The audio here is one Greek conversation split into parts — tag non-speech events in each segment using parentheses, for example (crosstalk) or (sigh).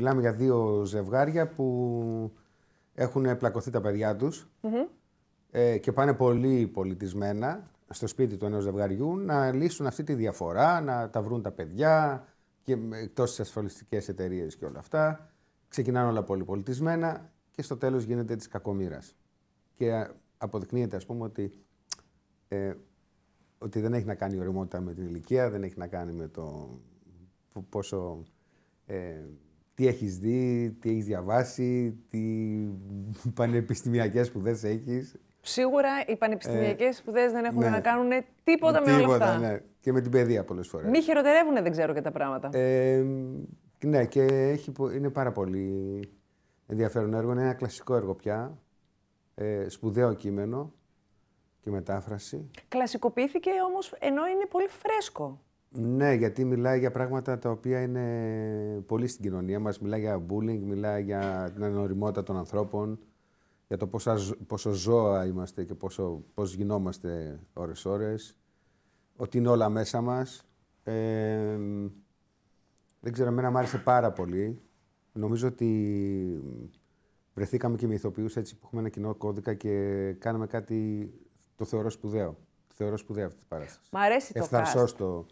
Μιλάμε για δύο ζευγάρια που έχουν πλακωθεί τα παιδιά τους ε, και πάνε πολύ πολιτισμένα στο σπίτι του ενός ζευγαριού να λύσουν αυτή τη διαφορά, να τα βρουν τα παιδιά και εκτός ασφαλιστικέ ασφαλιστικές εταιρείες και όλα αυτά. Ξεκινάνε όλα πολύ πολιτισμένα και στο τέλος γίνεται της κακομήρας. Και αποδεικνύεται ας πούμε ότι, ε, ότι δεν έχει να κάνει η οριμότητα με την ηλικία, δεν έχει να κάνει με το πόσο... Ε, τι έχεις δει, τι έχεις διαβάσει, τι (laughs) πανεπιστημιακές σπουδές έχεις. Σίγουρα οι πανεπιστημιακές ε, σπουδές δεν έχουν ναι. να κάνουν τίποτα με, όλα αυτά. Ναι. Και με την παιδεία πολλές φορές. Μη χειροτερεύουν, δεν ξέρω και τα πράγματα. Ε, ναι, και έχει, είναι πάρα πολύ ενδιαφέρον έργο. Είναι ένα κλασικό έργο πια. Ε, σπουδαίο κείμενο και μετάφραση. Κλασικοποιήθηκε όμως ενώ είναι πολύ φρέσκο. Ναι, γιατί μιλάει για πράγματα τα οποία είναι πολύ στην κοινωνία μας. Μιλάει για bullying, μιλάει για την ανοριμότητα των ανθρώπων, για το πόσο ζώα είμαστε και πόσο, πώς γινόμαστε ώρες-ώρες, ότι είναι όλα μέσα μας. Ε, δεν ξέρω, εμένα μου άρεσε πάρα πολύ. Νομίζω ότι βρεθήκαμε και με ηθοποιούς έτσι που έχουμε ένα κοινό κώδικα και κάναμε κάτι, το θεωρώ σπουδαίο. Το θεωρώ σπουδαίο αυτή την παράσταση. Μ' αρέσει το το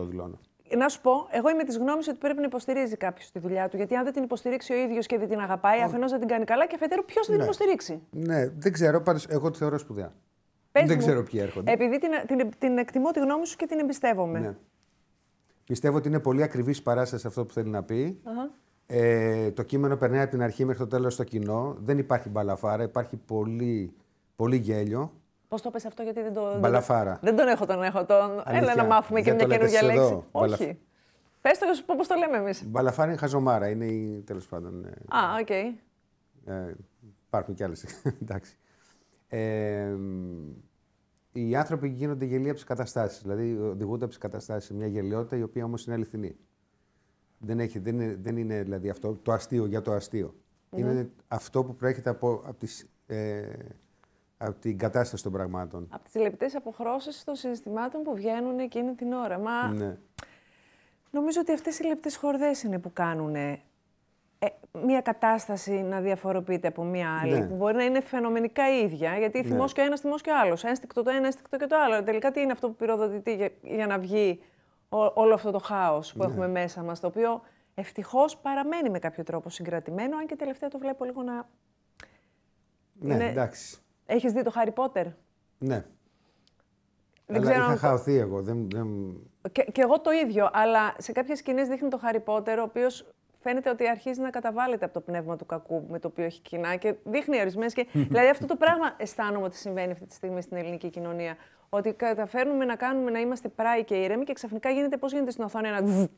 το δηλώνω. Να σου πω, εγώ είμαι της γνώμης ότι πρέπει να υποστηρίζει κάποιος τη δουλειά του. Γιατί αν δεν την υποστηρίξει ο ίδιος και δεν την αγαπάει, αφενός δεν την κάνει καλά και αφετέρου ποιος ναι. την υποστηρίξει. Ναι, δεν ξέρω. εγώ τη θεωρώ σπουδαία. δεν μου, ξέρω ποιοι έρχονται. Επειδή την, την, την εκτιμώ τη γνώμη σου και την εμπιστεύομαι. Ναι. Πιστεύω ότι είναι πολύ ακριβής παράσταση αυτό που θέλει να πει. uh Ε, το κείμενο περνάει από την αρχή μέχρι το τέλος στο κοινό. Δεν υπάρχει μπαλαφάρα, υπάρχει πολύ, πολύ γέλιο. Πώς το πες αυτό, γιατί δεν το. Μπαλαφάρα. Δεν τον έχω, τον έχω. Τον... Έλα να μάθουμε και μια καινούργια λέξη. Όχι. Πες το, σου πω πώς το λέμε εμείς. Μπαλαφάρα είναι χαζομάρα, είναι η τέλος πάντων. Ε. Α, οκ. Okay. Ε, υπάρχουν κι άλλες. (laughs) Εντάξει. Ε, οι άνθρωποι γίνονται γελία από τις καταστάσεις. Δηλαδή, οδηγούνται από τις καταστάσεις. Μια γελιότητα η οποία όμως είναι αληθινή. Δεν, έχει, δεν, είναι, δεν είναι δηλαδή αυτό το αστείο για το αστειο ναι. Είναι αυτό που προέρχεται από, από τις ε, από την κατάσταση των πραγμάτων. Από τις λεπτές αποχρώσεις των συναισθημάτων που βγαίνουν εκείνη την ώρα. Μα ναι. νομίζω ότι αυτές οι λεπτές χορδές είναι που κάνουν ε, μία κατάσταση να διαφοροποιείται από μία άλλη, ναι. που μπορεί να είναι φαινομενικά ίδια, γιατί ναι. θυμός και ένας, θυμός και άλλος, ένστικτο το ένα, ένστικτο και το άλλο. Τελικά τι είναι αυτό που πυροδοτητεί για, να βγει ό, όλο αυτό το χάος που ναι. έχουμε μέσα μας, το οποίο ευτυχώς παραμένει με κάποιο τρόπο συγκρατημένο, αν και τελευταία το βλέπω λίγο να... Ναι, είναι... εντάξει. Έχεις δει το Χάρι Πότερ. Ναι. Δεν αλλά ξέρω είχα αν... χαωθεί εγώ. Δεν, δεν... Και, και, εγώ το ίδιο, αλλά σε κάποιες σκηνές δείχνει το Χάρι Πότερ, ο οποίος φαίνεται ότι αρχίζει να καταβάλλεται από το πνεύμα του κακού με το οποίο έχει κοινά και δείχνει ορισμένες. Και... (laughs) δηλαδή αυτό το πράγμα αισθάνομαι ότι συμβαίνει αυτή τη στιγμή στην ελληνική κοινωνία. Ότι καταφέρνουμε να κάνουμε να είμαστε πράοι και ήρεμοι και ξαφνικά γίνεται πώς γίνεται στην οθόνη ένα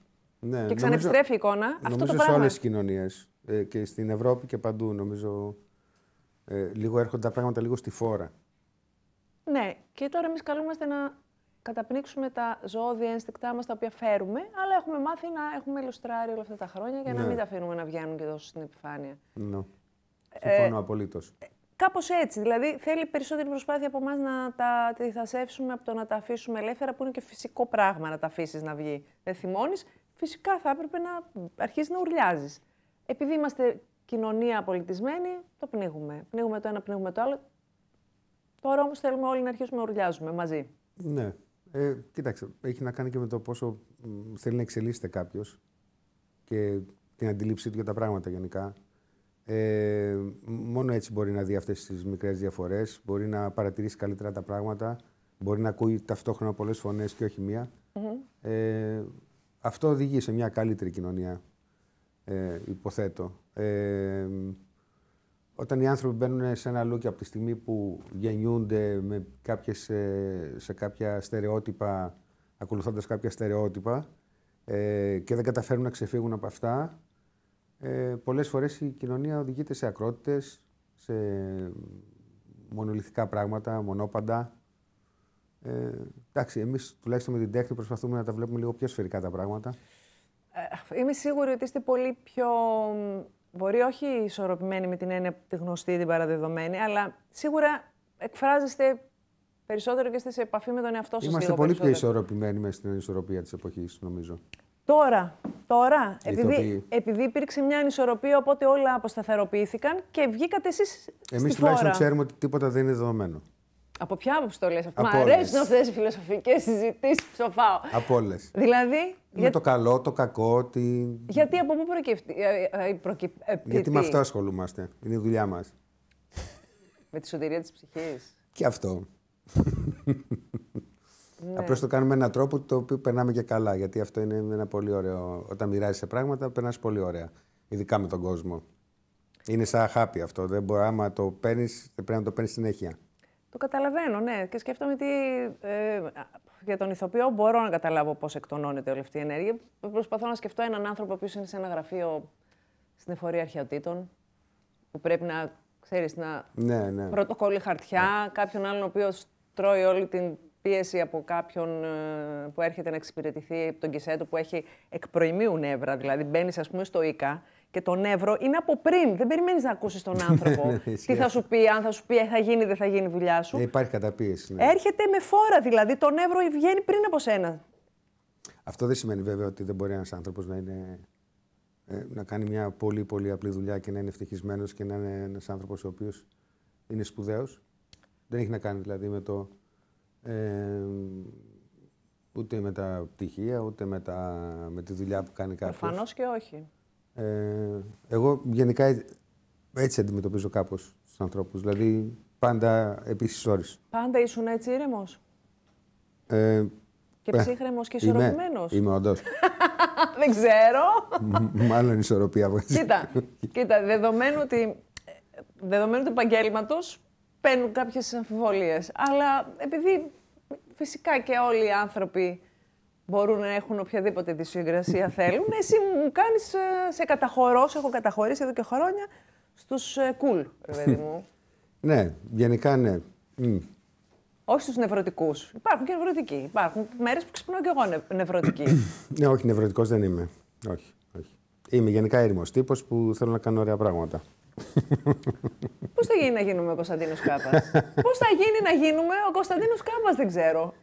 Ναι, και ξανεπιστρέφει η εικόνα. αυτό το πράγμα. όλες τις κοινωνίες. Ε, και στην Ευρώπη και παντού, νομίζω ε, λίγο έρχονται τα πράγματα λίγο στη φόρα. Ναι, και τώρα εμείς καλούμαστε να καταπνίξουμε τα ζώδια ένστικτά μας τα οποία φέρουμε, αλλά έχουμε μάθει να έχουμε λουστράρει όλα αυτά τα χρόνια για να ναι. μην τα αφήνουμε να βγαίνουν και τόσο στην επιφάνεια. Ναι. Ε, Συμφωνώ ε, απολύτω. Κάπως έτσι. Δηλαδή θέλει περισσότερη προσπάθεια από εμάς να τα αντιθασέψουμε από το να τα αφήσουμε ελεύθερα, που είναι και φυσικό πράγμα να τα αφήσεις να βγει. Δεν θυμώνεις. Φυσικά θα έπρεπε να αρχίσεις να ουρλιάζεις. Επειδή είμαστε κοινωνία πολιτισμένη, το πνίγουμε. Πνίγουμε το ένα, πνίγουμε το άλλο. Τώρα όμως θέλουμε όλοι να αρχίσουμε να ουρλιάζουμε μαζί. Ναι. Ε, κοίταξε, έχει να κάνει και με το πόσο θέλει να εξελίσσεται κάποιος και την αντίληψή του για τα πράγματα γενικά. Ε, μόνο έτσι μπορεί να δει αυτές τις μικρές διαφορές, μπορεί να παρατηρήσει καλύτερα τα πράγματα, μπορεί να ακούει ταυτόχρονα πολλές φωνές και όχι Ε, αυτό οδηγεί σε μια καλύτερη κοινωνία ε, υποθέτω. Ε, όταν οι άνθρωποι μπαίνουν σε ένα look από τη στιγμή που γεννιούνται με κάποιες, ε, σε κάποια στερεότυπα, ακολουθώντας κάποια στερεότυπα ε, και δεν καταφέρουν να ξεφύγουν από αυτά, ε, πολλές φορές η κοινωνία οδηγείται σε ακρότητες, σε μονολυθικά πράγματα, μονόπαντα. Ε, εμείς τουλάχιστον με την τέχνη προσπαθούμε να τα βλέπουμε λίγο πιο σφαιρικά τα πράγματα. Ε, είμαι σίγουρη ότι είστε πολύ πιο. Μπορεί όχι ισορροπημένοι με την έννοια τη γνωστή, την παραδεδομένη, αλλά σίγουρα εκφράζεστε περισσότερο και είστε σε επαφή με τον εαυτό σας. Είμαστε πολύ πιο ισορροπημένοι μες στην ανισορροπία της εποχής, νομίζω. Τώρα, τώρα επειδή, επειδή υπήρξε μια ανισορροπία, οπότε όλα αποσταθεροποιήθηκαν και βγήκατε εσείς. Εμείς τουλάχιστον ξέρουμε ότι τίποτα δεν είναι δεδομένο. Από ποια άποψη το λες αυτό. Μ' αρέσουν αυτές οι φιλοσοφικές συζητήσεις ψοφάω. Από όλες. Δηλαδή. Με για... το καλό, το κακό, τι. Γιατί από πού προκύπτει. Ε, ε, ε, Προκυ... Γιατί με αυτό ασχολούμαστε. Είναι η δουλειά μας. με τη σωτηρία της ψυχής. Και αυτό. Ναι. Απλώς το κάνουμε με έναν τρόπο το οποίο περνάμε και καλά. Γιατί αυτό είναι ένα πολύ ωραίο. Όταν σε πράγματα, περνάς πολύ ωραία. Ειδικά με τον κόσμο. Είναι σαν χάπι αυτό. Δεν μπορεί, άμα το παίρνεις, πρέπει να το παίρνεις συνέχεια. Το καταλαβαίνω, ναι. Και σκέφτομαι ότι ε, για τον ηθοποιό μπορώ να καταλάβω πώς εκτονώνεται όλη αυτή η ενέργεια. Προσπαθώ να σκεφτώ έναν άνθρωπο που είναι σε ένα γραφείο στην εφορία αρχαιοτήτων, που πρέπει να ξέρεις, να ναι, ναι. πρωτοκόλλει χαρτιά, ναι. κάποιον άλλον ο οποίος τρώει όλη την πίεση από κάποιον ε, που έρχεται να εξυπηρετηθεί από τον κισέτο, που έχει εκπροημίου νεύρα. Δηλαδή, μπαίνεις, ας πούμε, στο ΙΚΑ και τον Εύρο είναι από πριν. Δεν περιμένεις να ακούσεις τον άνθρωπο. (laughs) Ναι, τι θα σου πει, αν θα σου πει, ε, θα γίνει, δεν θα γίνει η δουλειά σου. Ε, υπάρχει καταπίεση. Ναι. Έρχεται με φόρα δηλαδή. Τον Εύρο βγαίνει πριν από σένα. Αυτό δεν σημαίνει βέβαια ότι δεν μπορεί ένας άνθρωπος να είναι. Ε, να κάνει μια πολύ πολύ απλή δουλειά και να είναι ευτυχισμένος και να είναι ένας άνθρωπος ο οποίος είναι σπουδαίος. Δεν έχει να κάνει δηλαδή με το. Ε, ούτε με τα πτυχία, ούτε με, τα, με τη δουλειά που κάνει κάποιος. Προφανώς και όχι. Ε, εγώ γενικά ε, έτσι αντιμετωπίζω κάπως τους ανθρώπους. Δηλαδή πάντα επίσης όρη. Πάντα ήσουν έτσι ήρεμος. Ε, και ε, ψύχρεμος και ισορροπημένος. Είμαι, είμαι (laughs) Δεν ξέρω. Μάλλον ισορροπία βγάζει. Κοίτα, κοίτα, δεδομένου ότι. Δεδομένου του επαγγέλματος παίρνουν κάποιες αμφιβολίες. Αλλά επειδή φυσικά και όλοι οι άνθρωποι μπορούν να έχουν οποιαδήποτε δυσυγκρασία θέλουν. Εσύ μου κάνεις, ε, σε καταχωρώ, έχω καταχωρήσει εδώ και χρόνια, στους κουλ, ε, cool, ρε παιδί μου. (laughs) ναι, γενικά ναι. Όχι στους νευρωτικούς. Υπάρχουν και νευρωτικοί. Υπάρχουν μέρες που ξυπνώ και εγώ νευρωτικοί. (coughs) ναι, όχι, νευρωτικός δεν είμαι. Όχι, όχι. Είμαι γενικά έρημος τύπος που θέλω να κάνω ωραία πράγματα. (laughs) Πώς θα γίνει να γίνουμε ο Κωνσταντίνος Κάπας. (laughs) Πώς θα γίνει να γίνουμε ο Κωνσταντίνος Κάπας, δεν ξέρω.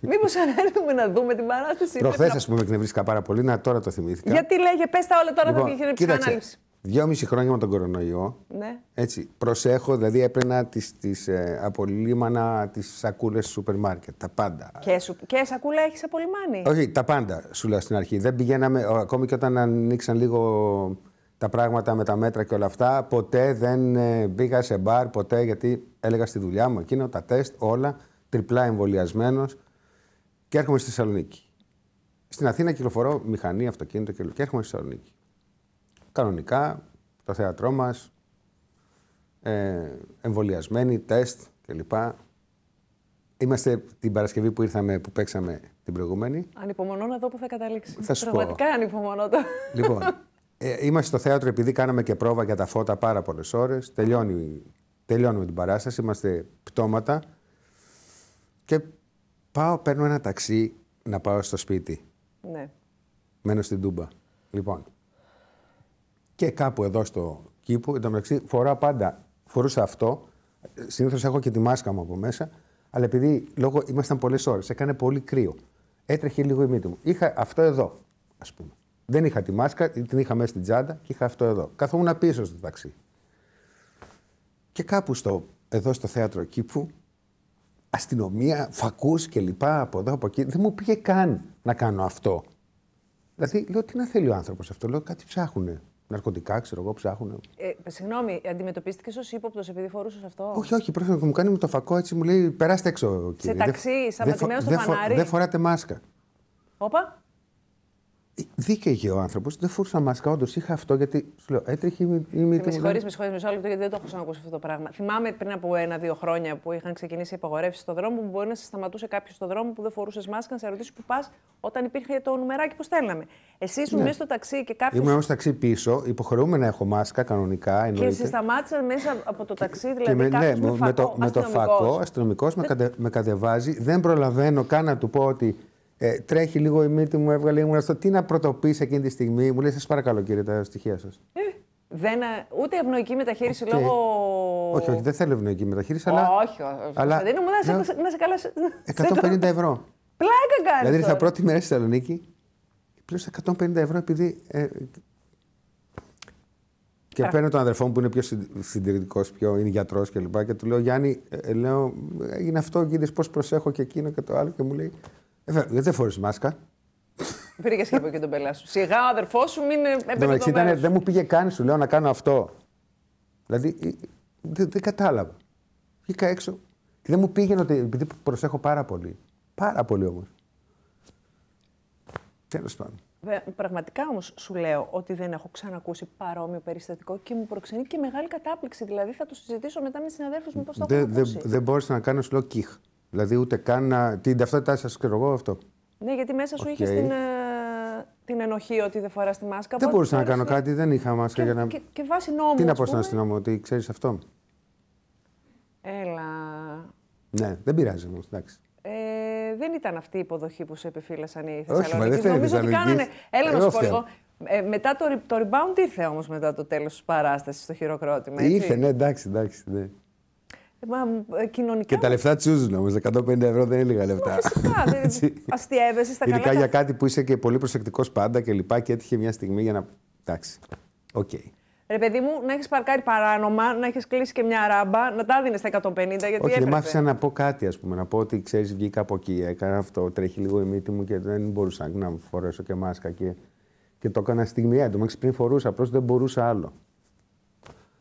Μήπω ανέλθουμε να δούμε την παράσταση. Προχθέ, ας πούμε, εκνευρίσκα πάρα πολύ. Να τώρα το θυμήθηκα. Γιατί λέγε, πες τα όλα τώρα, λοιπόν, θα γίνει ψυχαναλήψη Δυόμιση χρόνια με τον κορονοϊό. Ναι. Έτσι, προσέχω, δηλαδή έπαιρνα τις, τις, ε, απολύμανα τις σακούλες του σούπερ μάρκετ. Τα πάντα. Και, σου, και σακούλα έχεις απολυμάνει. Όχι, τα πάντα σου λέω στην αρχή. Δεν πηγαίναμε, ακόμη και όταν ανοίξαν λίγο τα πράγματα με τα μέτρα και όλα αυτά. Ποτέ δεν ε, μπήκα σε μπαρ, ποτέ γιατί έλεγα στη δουλειά μου εκείνο, τα τεστ, όλα, τριπλά εμβολιασμένος. Και έρχομαι στη Θεσσαλονίκη. Στην Αθήνα κυκλοφορώ μηχανή, αυτοκίνητο και, και έρχομαι στη Θεσσαλονίκη. Κανονικά, το θέατρό μας, ε, εμβολιασμένοι, τεστ κλπ. Είμαστε την Παρασκευή που ήρθαμε, που παίξαμε την προηγούμενη. Ανυπομονώ να δω που θα καταλήξει. Θα σου Πραγματικά ανυπομονώ το. Λοιπόν, ε, είμαστε στο θέατρο επειδή κάναμε και πρόβα για τα φώτα πάρα πολλές ώρες. Τελειώνουμε την παράσταση, είμαστε πτώματα. Και πάω, παίρνω ένα ταξί να πάω στο σπίτι. Ναι. Μένω στην Τούμπα. Λοιπόν. Και κάπου εδώ στο κήπο, εν τω φοράω πάντα. Φορούσα αυτό. Συνήθως έχω και τη μάσκα μου από μέσα. Αλλά επειδή λόγω ήμασταν πολλές ώρες, έκανε πολύ κρύο. Έτρεχε λίγο η μύτη μου. Είχα αυτό εδώ, ας πούμε. Δεν είχα τη μάσκα, την είχα μέσα στην τσάντα και είχα αυτό εδώ. Καθόμουν πίσω στο ταξί. Και κάπου στο, εδώ στο θέατρο κήπου, αστυνομία, φακούς κλπ. Από εδώ, από εκεί. Δεν μου πήγε καν να κάνω αυτό. Δηλαδή, λέω, τι να θέλει ο άνθρωπος αυτό. Λέω, κάτι ψάχνουνε. Ναρκωτικά, ξέρω εγώ, ψάχνουνε. Ε, συγγνώμη, αντιμετωπίστηκες ως ύποπτος επειδή φορούσες αυτό. Όχι, όχι, πρόσφατα μου κάνει με το φακό έτσι, μου λέει περάστε έξω. Κύριε. Σε ταξί, σαν στο δε φανάρι. Δεν φοράτε μάσκα. Όπα. Δίκαιγε ο άνθρωπος, δεν φούρσα μάσκα. Όντως είχα αυτό γιατί σου λέω, έτρεχε η μητέρα. Ε, με συγχωρεί, με συγχωρείς, μισό λεπτό, γιατί δεν το έχω ξανακούσει αυτό το πράγμα. Θυμάμαι πριν από ένα-δύο χρόνια που είχαν ξεκινήσει οι απαγορεύσεις στον δρόμο, που μπορεί να σε σταματούσε κάποιος στον δρόμο που δεν φορούσες μάσκα, να σε ρωτήσει που πας όταν υπήρχε το νουμεράκι που στέλναμε. Εσύ ήσουν ναι. μέσα στο ταξί και κάποιος. Ήμουν όμως ταξί πίσω, υποχρεούμε να έχω μάσκα κανονικά. Εννοείται. Και σε σταμάτησαν μέσα από το ταξί, δηλαδή. Και με, ναι, με, με το, με το φακό, αστυνομικός με, ε- με κατεβάζει. Δεν προλαβαίνω καν να του πω ότι ε, τρέχει λίγο η μύτη μου, έβγαλε ήμουν στο τι να πρωτοποιείς εκείνη τη στιγμή. Μου λέει, Σας παρακαλώ, κύριε, τα στοιχεία σας. Ε, ούτε ευνοϊκή μεταχείριση okay. λόγω. Όχι, όχι, δεν θέλω ευνοϊκή μεταχείριση, αλλά. Όχι, όχι. Αλλά... Δεν μου να, σε, να σε καλά. 150 ευρώ. Πλάκα κάνεις. Δηλαδή ήρθα πρώτη μέρα στη Θεσσαλονίκη και 150 ευρώ επειδή. Ε, και παίρνω τον αδερφό μου που είναι πιο συντηρητικός, πιο είναι γιατρός κλπ. Και, και του λέω: Γιάννη, ε, λέω, αυτό γίνεται πώς προσέχω και εκείνο και το άλλο. Και μου λέει: ε, δεν φορούσε μάσκα. Βρήκε και από εκεί τον πελά σου. Σιγά, ο αδερφός σου, μην έπαιρνε. δεν μου πήγε καν, σου λέω να κάνω αυτό. Δηλαδή, ε, δεν δε κατάλαβα. Βγήκα έξω και δεν μου πήγαινε ότι. Επειδή προσέχω πάρα πολύ. Πάρα πολύ όμως. Τέλος πάντων. Πραγματικά όμως σου λέω ότι δεν έχω ξανακούσει παρόμοιο περιστατικό και μου προξενεί και μεγάλη κατάπληξη. Δηλαδή θα το συζητήσω μετά με συναδέλφους μου πώς το έχω Δεν δε, να κάνω, σου λέω κιχ. Δηλαδή ούτε καν να... την ταυτότητά σας, ξέρω εγώ αυτό. Ναι, γιατί μέσα σου okay. είχες την, ε, την ενοχή ότι δεν φοράς τη μάσκα. Δεν μπορούσα να κάνω ε. κάτι, δεν είχα μάσκα και, για να. Και, και βάσει νόμου. Τι να πω στον αστυνόμο, ότι ξέρεις αυτό. Έλα. Ναι, δεν πειράζει όμως, εντάξει. Ε, δεν ήταν αυτή η υποδοχή που σε επιφύλασαν οι Θεσσαλονίκοι. Νομίζω ότι κάνανε. Έλα να σου πω εγώ. Ε, μετά το, το rebound ήρθε όμως μετά το τέλος της παράστασης, το χειροκρότημα. Ήρθε, ναι, εντάξει, εντάξει. Ναι. Ε, ε, κοινωνικά. Και τα λεφτά τσούζουν όμω. 150 ευρώ δεν είναι λίγα λεφτά. φυσικά. (laughs) στα Ειδικά Ειδικά για κάτι που είσαι και πολύ προσεκτικός πάντα και λοιπά και έτυχε μια στιγμή για να. Εντάξει. Οκ. Okay. Ρε παιδί μου, να έχεις παρκάρει παράνομα, να έχεις κλείσει και μια ράμπα, να τα δίνεις στα 150 γιατί Όχι, μ' άφησα να πω κάτι, ας πούμε. Να πω ότι ξέρεις, βγήκα από εκεί, έκανα αυτό, τρέχει λίγο η μύτη μου και δεν μπορούσα να φορέσω και μάσκα. Και, και το έκανα στιγμιαία. Το μέχρι πριν φορούσα, απλώς δεν μπορούσα άλλο.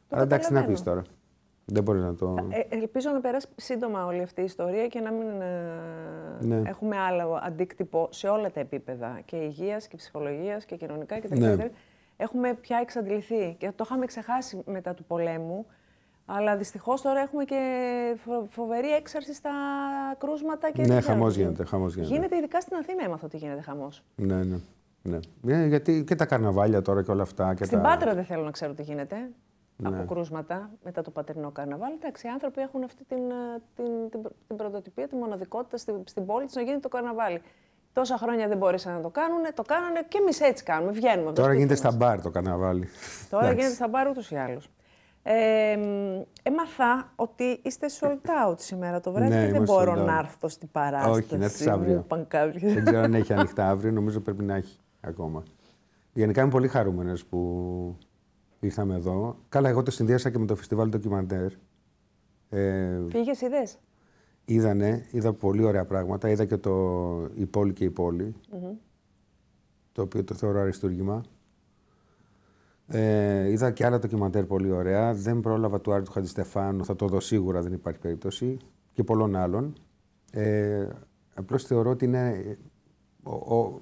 Αλλά εντάξει, να πει τώρα. Δεν μπορεί να ε, ελπίζω να περάσει σύντομα όλη αυτή η ιστορία και να μην ε, ναι. έχουμε άλλο αντίκτυπο σε όλα τα επίπεδα. Και υγείας και ψυχολογίας και κοινωνικά κτλ. Ναι. Έχουμε πια εξαντληθεί και το είχαμε ξεχάσει μετά του πολέμου. Αλλά δυστυχώς τώρα έχουμε και φοβερή έξαρση στα κρούσματα και. Ναι, χαμός γίνεται, χαμός γίνεται. Γίνεται ειδικά στην Αθήνα, έμαθα ότι γίνεται χαμός. Ναι, ναι, ναι. Ε, γιατί και τα καρναβάλια τώρα και όλα αυτά. Και Στην τα... Πάτρα δεν θέλω να ξέρω τι γίνεται. Ναι. από κρούσματα μετά το πατρινό καρναβάλι. Εντάξει, οι άνθρωποι έχουν αυτή την, ε, την, την, πρωτοτυπία, τη μοναδικότητα στην, στην πόλη της να γίνεται το καρναβάλι. Τόσα χρόνια δεν μπόρεσαν να το κάνουν, το κάνανε και εμείς έτσι κάνουμε. Βγαίνουμε. Τώρα γίνεται στα μπαρ το καρναβάλι. Τώρα γίνεται στα μπαρ ούτως ή άλλως. Ε, έμαθα ότι είστε sold out σήμερα το βράδυ και δεν μπορώ να έρθω στην παράσταση. Όχι, να έρθεις αύριο. δεν ξέρω αν έχει (laughs) ανοιχτά αύριο, νομίζω πρέπει να έχει ακόμα. Γενικά είμαι πολύ χαρούμενος που ήρθαμε εδώ. Καλά, εγώ το συνδύασα και με το φεστιβάλ ντοκιμαντέρ. Ε, Πήγες, είδες. Είδανε, είδα πολύ ωραία πράγματα. Είδα και το Η πόλη και η πολη mm -hmm. Το οποίο το θεωρώ αριστούργημα. Ε, είδα και άλλα ντοκιμαντέρ πολύ ωραία. Δεν πρόλαβα του Άρτου Χατζηστεφάνου, θα το δω σίγουρα, δεν υπάρχει περίπτωση. Και πολλών άλλων. Ε, Απλώς θεωρώ ότι είναι.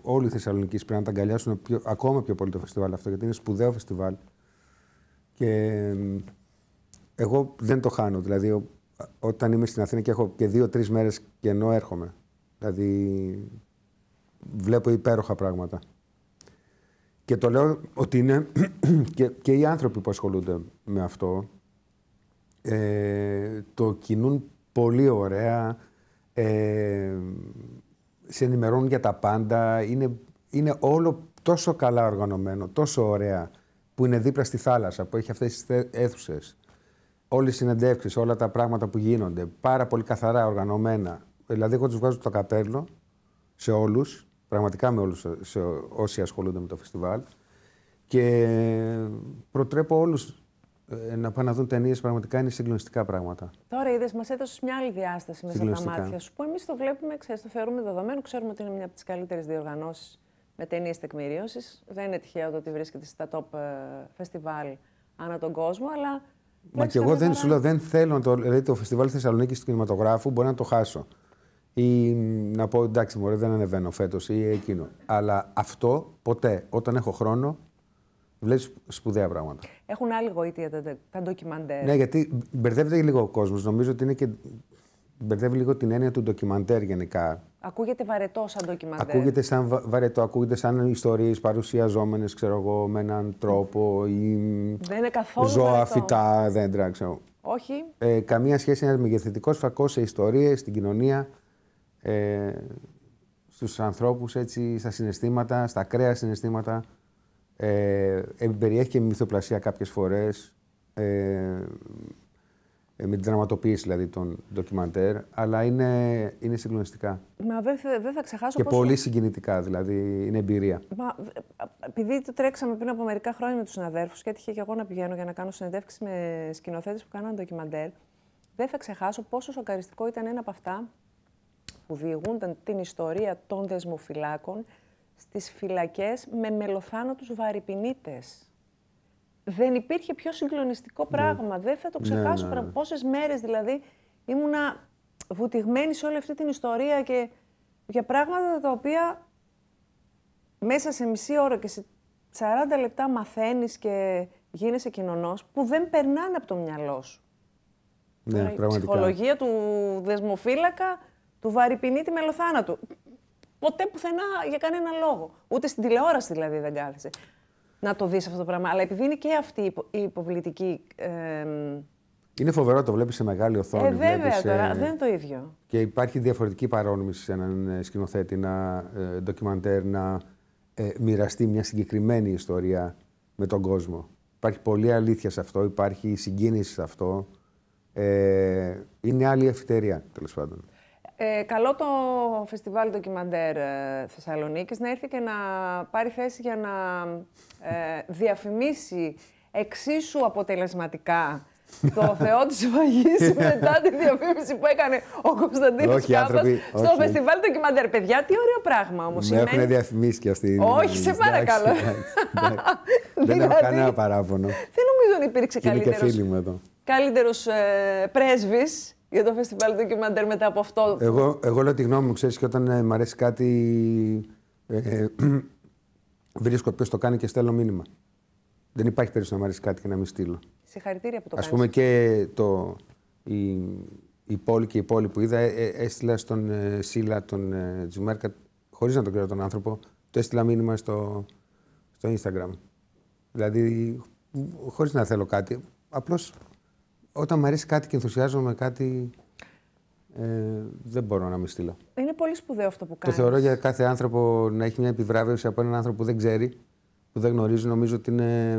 όλοι οι Θεσσαλονικοί πρέπει να τα αγκαλιάσουν πιο, ακόμα πιο πολύ το φεστιβάλ αυτό, γιατί είναι σπουδαίο φεστιβάλ. Και εγώ δεν το χάνω. Δηλαδή, όταν είμαι στην Αθήνα και έχω και δύο-τρει μέρες ενώ έρχομαι. Δηλαδή, βλέπω υπέροχα πράγματα. Και το λέω ότι είναι (clears throat) και, οι άνθρωποι που ασχολούνται με αυτό ε, το κινούν πολύ ωραία, ε, σε ενημερώνουν για τα πάντα, είναι, είναι όλο τόσο καλά οργανωμένο, τόσο ωραία που είναι δίπλα στη θάλασσα, που έχει αυτές τις αίθουσες, όλες οι συνεντεύξεις, όλα τα πράγματα που γίνονται, πάρα πολύ καθαρά, οργανωμένα. Δηλαδή, εγώ τους βγάζω το καπέλο σε όλους, πραγματικά με όλους όσοι ασχολούνται με το φεστιβάλ. Και προτρέπω όλους ε, να πάνε να δουν ταινίες. Πραγματικά είναι συγκλονιστικά πράγματα. Τώρα είδες, μας έδωσες μια άλλη διάσταση μέσα από τα μάτια σου που εμείς το βλέπουμε, ξέρεις, το θεωρούμε δεδομένο. Ξέρουμε ότι είναι μια από τις καλύτερες διοργανώσεις με ταινίες τεκμηρίωσης. Δεν είναι τυχαίο το ότι βρίσκεται στα top ε, φεστιβάλ ανά τον κόσμο, αλλά. Μα και εγώ δεν σου λέω, δεν θέλω να το. Δηλαδή, το φεστιβάλ Θεσσαλονίκης του κινηματογράφου μπορεί να το χάσω. Ή να πω εντάξει, μωρέ, δεν ανεβαίνω φέτος ή εκείνο. Αλλά αυτό ποτέ, όταν έχω χρόνο, βλέπεις σπουδαία πράγματα. Έχουν άλλη γοήτια τα, τα ντοκιμαντέρ. Ναι, γιατί μπερδεύεται λίγο ο κόσμος. Νομίζω ότι είναι και μπερδεύει λίγο την έννοια του ντοκιμαντέρ γενικά. Ακούγεται βαρετό σαν ντοκιμαντέρ. Ακούγεται σαν βαρετό, ακούγεται σαν ιστορίες παρουσιαζόμενες, ξέρω εγώ, με έναν τρόπο ή. Δεν είναι καθόλου. Ζώα, φυτά, δέντρα, ξέρω. Όχι. Ε, καμία σχέση ένας μεγεθυντικός φακός σε ιστορίες, στην κοινωνία, ε, στους ανθρώπους, στα συναισθήματα, στα ακραία συναισθήματα. Ε, περιέχει και μυθοπλασία κάποιες φορές. Ε, ε, με την δραματοποίηση δηλαδή των ντοκιμαντέρ, αλλά είναι, είναι συγκλονιστικά. Μα δεν θα ξεχάσω. Και πολύ συγκινητικά, δηλαδή είναι εμπειρία. Μα, επειδή το τρέξαμε πριν από μερικά χρόνια με τους συναδέρφους και έτυχε και εγώ να πηγαίνω για να κάνω συνεντεύξεις με σκηνοθέτες που κάνανε ντοκιμαντέρ, δεν θα ξεχάσω πόσο σοκαριστικό ήταν ένα από αυτά που διηγούνταν την ιστορία των δεσμοφυλάκων στις φυλακές με μελοθάνατους βαρυπινίτες δεν υπήρχε πιο συγκλονιστικό ναι. πράγμα. Δεν θα το ναι, ξεχάσω. Ναι, ναι, Πόσες μέρες δηλαδή ήμουνα βουτυγμένη σε όλη αυτή την ιστορία και για πράγματα τα οποία μέσα σε μισή ώρα και σε 40 λεπτά μαθαίνεις και γίνεσαι κοινωνός που δεν περνάνε από το μυαλό σου. Ναι, πραγματικά. Η ψυχολογία του δεσμοφύλακα, του βαρυπινίτη μελοθάνατου. Ποτέ πουθενά για κανένα λόγο. Ούτε στην τηλεόραση δηλαδή δεν κάθεσαι να το δεις αυτό το πράγμα. Αλλά επειδή είναι και αυτή η υποβλητική. είναι φοβερό το βλέπεις σε μεγάλη οθόνη. Ε, βέβαια τώρα, δεν είναι το ίδιο. Και υπάρχει διαφορετική παρόνομηση σε έναν ε, σκηνοθέτη, ένα ε, ντοκιμαντέρ να ε, μοιραστεί μια συγκεκριμένη ιστορία με τον κόσμο. Υπάρχει πολλή αλήθεια σε αυτό, υπάρχει συγκίνηση σε αυτό. Ε, είναι άλλη ευκαιρία, τέλος πάντων. Ε, καλό το φεστιβάλ ντοκιμαντέρ ε, Θεσσαλονίκης να έρθει και να πάρει θέση για να ε, διαφημίσει εξίσου αποτελεσματικά το (laughs) Θεό της Φαγής μετά τη διαφήμιση που έκανε ο Κωνσταντίνος όχι, στο όχι. φεστιβάλ ντοκιμαντέρ. Παιδιά, τι ωραίο πράγμα όμως Με έχουν διαφημίσει και αυτοί. Όχι, σε παρακαλώ. Δεν έχω δηλαδή, κανένα παράπονο. Δεν νομίζω ότι υπήρξε καλύτερος, καλύτερος ε, πρέσβης για το φεστιβάλ ντοκιμαντέρ μετά από αυτό. Εγώ, εγώ λέω τη γνώμη μου, ξέρεις, και όταν ε, μ' αρέσει κάτι ε, ε, (clears throat) βρίσκω ποιος το κάνει και στέλνω μήνυμα. Δεν υπάρχει περίπτωση να μ' αρέσει κάτι και να μην στείλω. Συγχαρητήρια που το Ας Α πούμε και το, η, η πόλη και η πόλη που είδα, ε, ε, έστειλα στον ε, Σίλα, τον Τζουμέρκα, χωρίς να τον ξέρω τον άνθρωπο, το έστειλα μήνυμα στο, στο Instagram. Δηλαδή, χωρίς να θέλω κάτι, απλώς όταν μου αρέσει κάτι και ενθουσιάζομαι με κάτι, ε, δεν μπορώ να με στείλω. Είναι πολύ σπουδαίο αυτό που κάνει. Το θεωρώ για κάθε άνθρωπο να έχει μια επιβράβευση από έναν άνθρωπο που δεν ξέρει, που δεν γνωρίζει, νομίζω ότι είναι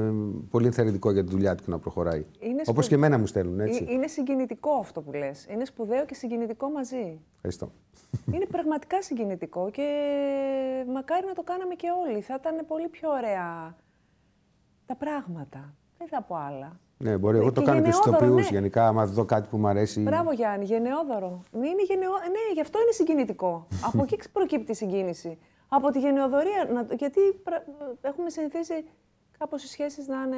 πολύ ενθαρρυντικό για τη δουλειά του και να προχωράει. Σπου... Όπω και εμένα μου στέλνουν. Έτσι. Ε, είναι συγκινητικό αυτό που λες. Είναι σπουδαίο και συγκινητικό μαζί. Ευχαριστώ. Είναι πραγματικά συγκινητικό και μακάρι να το κάναμε και όλοι. Θα ήταν πολύ πιο ωραία τα πράγματα. Δεν θα πω άλλα. Ναι, μπορεί. Εγώ ε, το κάνω και στους τοπιού Ναι. Γενικά, άμα δω κάτι που μου αρέσει. Μπράβο, Γιάννη, γενναιόδωρο. Ναι, είναι γενναιο... ναι γι' αυτό είναι συγκινητικό. (laughs) Από εκεί προκύπτει η συγκίνηση. Από τη γενναιοδορία. Γιατί έχουμε συνηθίσει κάπως οι σχέσεις να είναι.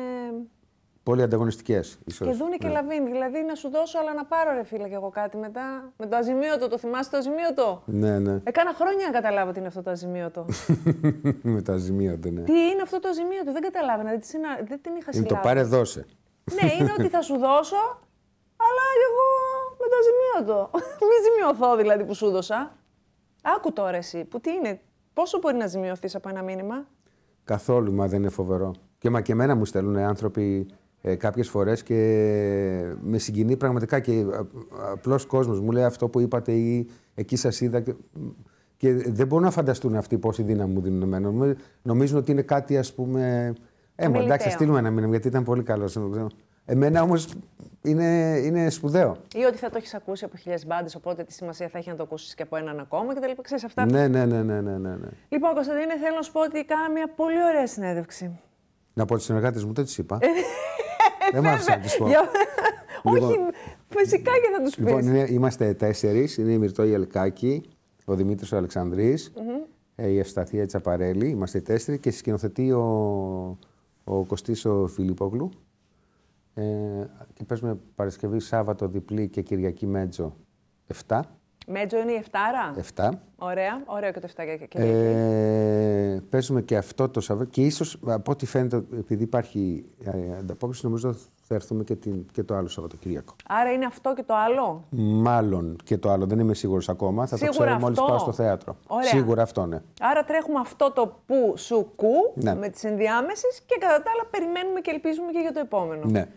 Πολύ ανταγωνιστικές. Και δούνε και ναι. Δηλαδή να σου δώσω, αλλά να πάρω ρε φίλε κι εγώ κάτι μετά. Με το αζημίωτο, το θυμάσαι το αζημίωτο. Ναι, ναι. Έκανα χρόνια να καταλάβω τι είναι αυτό το αζημίωτο. (laughs) με το αζημίωτο, ναι. Τι είναι αυτό το αζημίωτο, δεν καταλάβαινα. Δεν την είχα συλλάβει. το πάρε δώσε ναι, είναι ότι θα σου δώσω, αλλά εγώ με το μεταζημίωτο. (laughs) Μη ζημιωθώ δηλαδή που σου δώσα. Άκου τώρα εσύ, που τι είναι, πόσο μπορεί να ζημιωθείς από ένα μήνυμα. Καθόλου, μα δεν είναι φοβερό. Και μα και εμένα μου στέλνουν άνθρωποι ε, κάποιες φορές και με συγκινεί πραγματικά και ε, απλός κόσμος μου λέει αυτό που είπατε ή εκεί σας είδα. Και, δεν μπορούν να φανταστούν αυτοί πόση δύναμη μου δίνουν εμένα. Νομίζουν ότι είναι κάτι, ας πούμε, ε, Έμα, εντάξει, θα στείλουμε ένα μήνυμα γιατί ήταν πολύ καλό. Εμένα όμως είναι, είναι σπουδαίο. Ή ότι θα το έχεις ακούσει από χιλιάδε μπάντες, οπότε τι σημασία θα έχει να το ακούσεις και από έναν ακόμα κτλ. Ξέρεις, αυτά... Ναι, ναι, ναι, ναι, ναι, ναι, ναι. Λοιπόν, Κωνσταντίνε, θέλω να σου πω ότι κάναμε μια πολύ ωραία συνέντευξη. Να πω τι συνεργάτε μου, δεν τι είπα. Ε, ναι, δεν μ' άφησα να του πω. Λοιπόν, Όχι, φυσικά και θα τους πει. Λοιπόν, είναι, είμαστε τέσσερις. Είναι η Μυρτό Ιελκάκη, ο Δημήτρης ο Αλεξανδρής, mm-hmm. Ε, η Ευσταθία Τσαπαρέλη. Είμαστε τέσσερις και συσκηνοθετεί ο ο Κωστής ο Φιλιππόγλου. Ε, και παίζουμε Παρασκευή, Σάββατο διπλή και Κυριακή Μέτζο 7. Μέτζο είναι η Εφτάρα. Εφτά. Ωραία, ωραίο και το 7. και ε, Παίζουμε και αυτό το Σαββατοκύριακο. και ίσως από ό,τι φαίνεται, επειδή υπάρχει ε, ανταπόκριση, νομίζω θα έρθουμε και, την, και το άλλο Σαββατοκύριακο. Άρα είναι αυτό και το άλλο. Μάλλον και το άλλο. Δεν είμαι σίγουρος ακόμα. Θα Σίγουρα το ξέρω μόλι πάω στο θέατρο. Σίγουρα αυτό, ναι. Άρα τρέχουμε αυτό το που σου κου ναι. με τις ενδιάμεσες και κατά τα άλλα περιμένουμε και ελπίζουμε και για το επόμενο. Ναι.